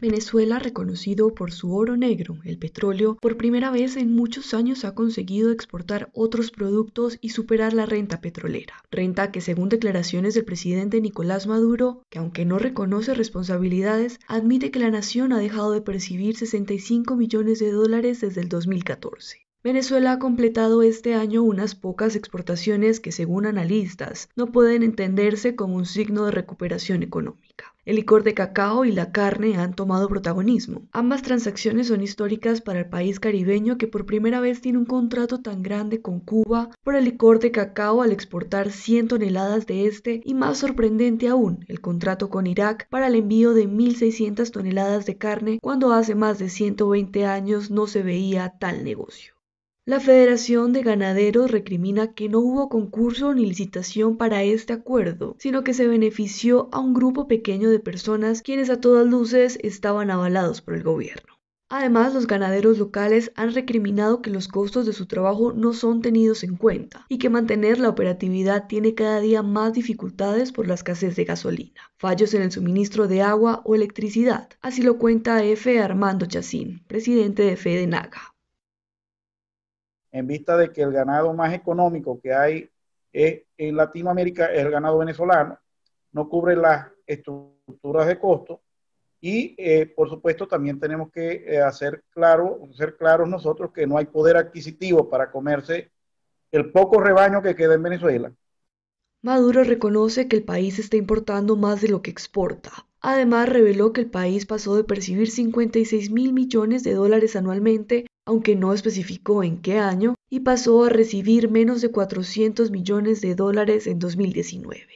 Venezuela, reconocido por su oro negro, el petróleo, por primera vez en muchos años ha conseguido exportar otros productos y superar la renta petrolera. Renta que, según declaraciones del presidente Nicolás Maduro, que aunque no reconoce responsabilidades, admite que la nación ha dejado de percibir 65 millones de dólares desde el 2014. Venezuela ha completado este año unas pocas exportaciones que, según analistas, no pueden entenderse como un signo de recuperación económica. El licor de cacao y la carne han tomado protagonismo. Ambas transacciones son históricas para el país caribeño que por primera vez tiene un contrato tan grande con Cuba por el licor de cacao al exportar 100 toneladas de este y más sorprendente aún, el contrato con Irak para el envío de 1.600 toneladas de carne cuando hace más de 120 años no se veía tal negocio. La Federación de Ganaderos recrimina que no hubo concurso ni licitación para este acuerdo, sino que se benefició a un grupo pequeño de personas quienes a todas luces estaban avalados por el gobierno. Además, los ganaderos locales han recriminado que los costos de su trabajo no son tenidos en cuenta y que mantener la operatividad tiene cada día más dificultades por la escasez de gasolina, fallos en el suministro de agua o electricidad. Así lo cuenta F. Armando Chacín, presidente de FEDENAGA en vista de que el ganado más económico que hay en Latinoamérica es el ganado venezolano, no cubre las estructuras de costo y eh, por supuesto también tenemos que eh, hacer claro, ser claros nosotros que no hay poder adquisitivo para comerse el poco rebaño que queda en Venezuela. Maduro reconoce que el país está importando más de lo que exporta. Además, reveló que el país pasó de percibir 56 mil millones de dólares anualmente aunque no especificó en qué año, y pasó a recibir menos de 400 millones de dólares en 2019.